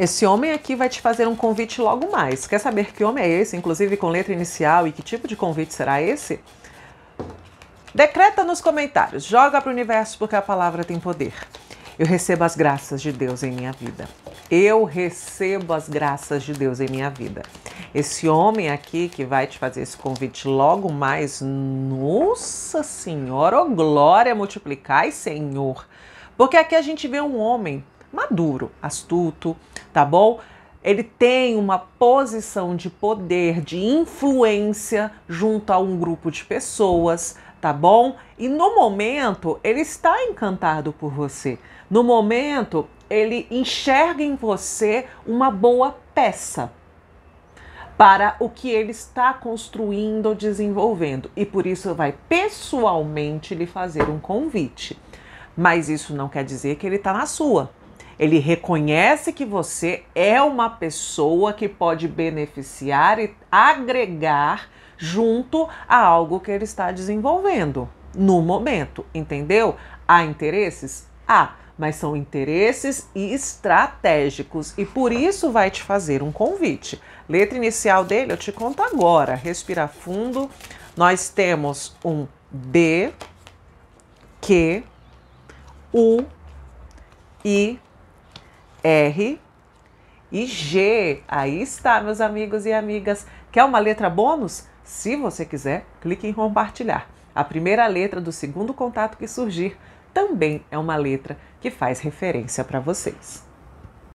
Esse homem aqui vai te fazer um convite logo mais. Quer saber que homem é esse, inclusive com letra inicial e que tipo de convite será esse? Decreta nos comentários, joga para o universo porque a palavra tem poder. Eu recebo as graças de Deus em minha vida. Eu recebo as graças de Deus em minha vida. Esse homem aqui que vai te fazer esse convite logo mais, nossa senhora, oh glória, multiplicai, Senhor. Porque aqui a gente vê um homem maduro, astuto, tá bom? Ele tem uma posição de poder, de influência junto a um grupo de pessoas, tá bom? E no momento ele está encantado por você. No momento ele enxerga em você uma boa peça para o que ele está construindo ou desenvolvendo e por isso vai pessoalmente lhe fazer um convite. Mas isso não quer dizer que ele está na sua. Ele reconhece que você é uma pessoa que pode beneficiar e agregar junto a algo que ele está desenvolvendo no momento, entendeu? Há interesses? Há, mas são interesses estratégicos e por isso vai te fazer um convite. Letra inicial dele eu te conto agora. Respira fundo. Nós temos um B, Q, U, I, R e G. Aí está, meus amigos e amigas. Quer uma letra bônus? Se você quiser, clique em compartilhar. A primeira letra do segundo contato que surgir também é uma letra que faz referência para vocês.